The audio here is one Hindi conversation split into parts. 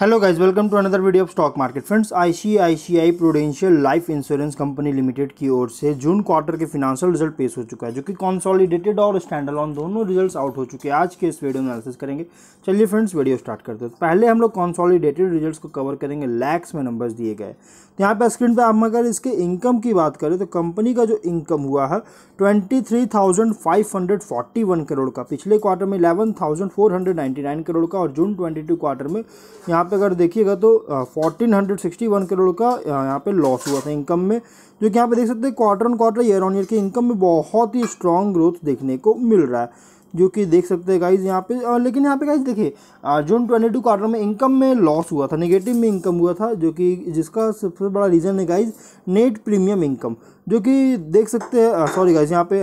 hello guys welcome to another video of stock market friends ICICI Prudential life insurance company limited की ओर से जून क्वार्टर के फिनांशियल रिजल्ट पेश हो चुका है जो कि कॉन्सॉलीडेटेड और ऑन दोनों रिजल्ट्स आउट हो चुके हैं आज के इस वीडियो में एनालिसिस करेंगे चलिए फ्रेंड्स वीडियो स्टार्ट करते हैं पहले हम लोग कॉन्सॉलिडेटेड रिजल्ट को कवर करेंगे लैक्स में नंबर्स दिए गए तो यहाँ पर स्क्रीन पर हम अगर इसके इनकम की बात करें तो कंपनी का जो इनकम हुआ है twenty three thousand five hundred forty one crore का पिछले क्वार्टर में eleven thousand four hundred ninety nine crore का और जून ट्वेंटी टू क्वार्टर में यहाँ यहाँ पे अगर देखिएगा तो fourteen hundred sixty one crore का यहाँ पे लॉस हुआ था इनकम में जो कि यहाँ पे देख सकते हैं quarter on quarter year on year के इनकम में बहुत ही स्ट्रॉन्ग ग्रोथ देखने को मिल रहा है जो कि देख सकते हैं गाइज यहाँ पे आ, लेकिन यहाँ पे गाइज देखिए जून ट्वेंटी टू क्वार्टर में इनकम में लॉस हुआ था नेगेटिव में इनकम हुआ था जो कि जिसका सबसे बड़ा रीज़न है गाइज नेट प्रीमियम इनकम जो कि देख सकते हैं सॉरी गाइस यहाँ पे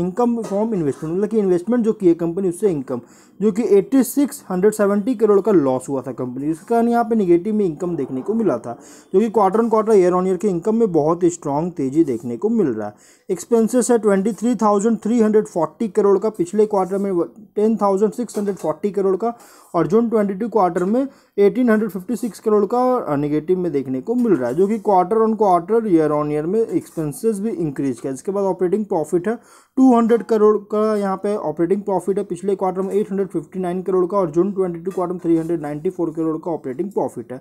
इनकम फ्रॉम इन्वेस्टमेंट मतलब कि इन्वेस्टमेंट जो की है कंपनी उससे इनकम जो कि eighty six hundred seventy crore का लॉस हुआ था कंपनी इसके कारण यहाँ पे निगेटिव में इनकम देखने को मिला था जो कि quarter on quarter year on year के इनकम में बहुत ही स्ट्रॉन्ग तेजी देखने को मिल रहा है एक्सपेंसेस है twenty three thousand three hundred forty crore का पिछले क्वार्टर में ten thousand six hundred forty crore का और जून ट्वेंटी टू क्वार्टर में eighteen hundred fifty six crore का निगेटिव में देखने को मिल रहा है जो कि quarter on quarter year on year में एक्सपेंसेस भी इंक्रीज किया इसके बाद ऑपरेटिंग प्रॉफिट है 200 करोड़ का यहाँ पे ऑपरेटिंग प्रॉफिट है पिछले क्वार्टर में 859 करोड़ का और जून 22 क्वार्टर में 394 करोड़ का ऑपरेटिंग प्रॉफिट है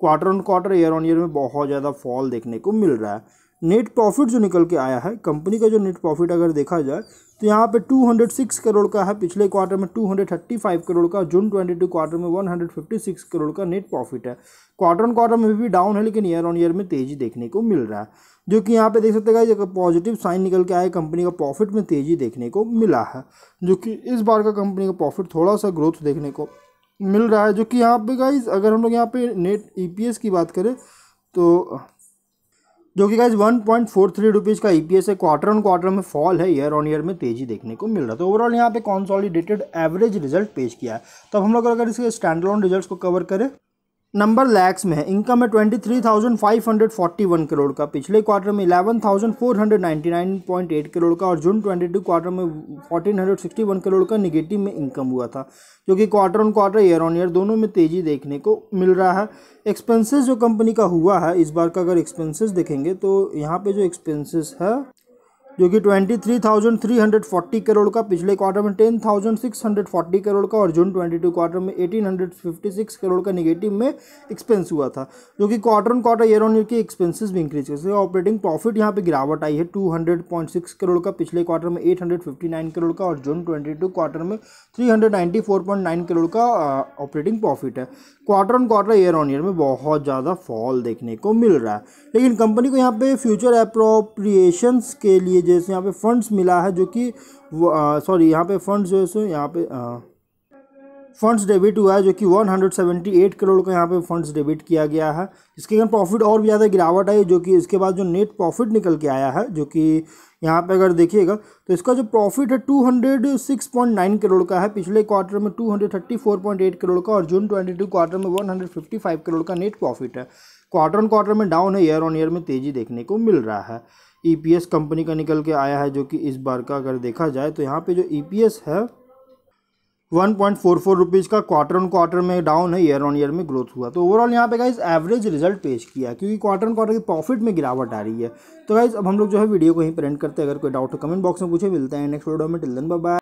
quarter on quarter year on year में बहुत ज़्यादा फॉल देखने को मिल रहा है नेट प्रॉफिट जो निकल के आया है कंपनी का जो नेट प्रॉफिट अगर देखा जाए तो यहाँ पे 206 करोड़ का है पिछले क्वार्टर में 235 करोड़ का जून 22 क्वार्टर में 156 करोड़ का नेट प्रॉफिट है क्वार्टर ऑन क्वार्टर में भी डाउन है लेकिन ईयर ऑन ईयर में तेजी देखने को मिल रहा है जो कि यहाँ पे देख सकते हैं पॉजिटिव साइन निकल के आए कंपनी का प्रॉफिट में तेजी देखने को मिला है जो कि इस बार का कंपनी का प्रॉफिट थोड़ा सा ग्रोथ देखने को मिल रहा है जो कि यहाँ पे गाइज अगर हम लोग यहाँ पे नेट ई की बात करें तो जो कि guys one point four three rupees का ई पी एस है क्वार्टर ऑन क्वार्टर में फॉल है ईयर ऑन ईयर में तेजी देखने को मिल रहा है ओवरऑल तो यहाँ पे कॉन्सॉलिडेटेड एवरेज रिजल्ट पेश किया है तो हम लोग अगर इसके स्टैंड रिजल्ट को कवर करें नंबर लैक्स में है इनकम है twenty three thousand five hundred forty one crore का पिछले क्वार्टर में eleven thousand four hundred ninety nine point eight crore का और जून ट्वेंटी टू क्वार्टर में fourteen hundred sixty one crore का निगेटिव में इनकम हुआ था जो कि quarter on quarter year on year दोनों में तेज़ी देखने को मिल रहा है एक्सपेंसेस जो कंपनी का हुआ है इस बार का अगर एक्सपेंसेस देखेंगे तो यहाँ पर जो एक्सपेंसेस है जो कि 23,340 करोड़ का पिछले क्वार्टर में 10,640 करोड़ का और जून 22 क्वार्टर में 1,856 करोड़ का नेगेटिव में एक्सपेंस हुआ था जो कि quarter on quarter year on year की एक्सपेंसेस भी इंक्रीज कर ऑपरेटिंग प्रॉफिट यहाँ पे गिरावट आई है 200.6 करोड़ का पिछले क्वार्टर में 859 करोड़ का और जून टू क्वार्टर में नाइन करोड़ का ऑपरेटिंग प्रॉफिट है quarter on quarter year on year में बहुत ज़्यादा फॉल देखने को मिल रहा है लेकिन कंपनी को यहाँ पे फ्यूचर अप्रोप्रिएशन के लिए लिए जैसे यहाँ पे फंड्स मिला है जो कि सॉरी यहाँ पे फंड्स जो है सो यहाँ पे आ, फंड्स डेबिट हुआ है जो कि 178 करोड़ का यहाँ पे फंड्स डेबिट किया गया है इसके कारण प्रॉफिट और भी ज़्यादा गिरावट आई जो कि इसके बाद जो नेट प्रॉफिट निकल के आया है जो कि यहाँ पे अगर देखिएगा तो इसका जो प्रॉफिट है 206.9 करोड़ का है पिछले क्वार्टर में 234.8 करोड़ का और जून 22 क्वार्टर में 155 करोड़ का नेट प्रॉफिट है क्वार्टर ऑन क्वार्टर में डाउन है ईयर ऑन ईयर में तेज़ी देखने को मिल रहा है ई e कंपनी का निकल के आया है जो कि इस बार का अगर देखा जाए तो यहाँ पे जो ई e है one point four four rupees का क्वार्टर ऑन क्वार्टर में डाउन है ईयर ऑन ईयर में ग्रोथ हुआ तो ओवरऑल यहाँ पे गाइज एवरेज रिजल्ट पेश किया क्योंकि क्वार्टर ऑन क्वार्टर की प्रॉफिट में गिरावट आ रही है तो गाइज अब हम लोग जो है वीडियो को ही प्रिंट करते हैं अगर कोई डाउट हो कमेंट बॉक्स में पूछे मिलते हैं नेक्स्ट वीडियो में टिल दिन बाय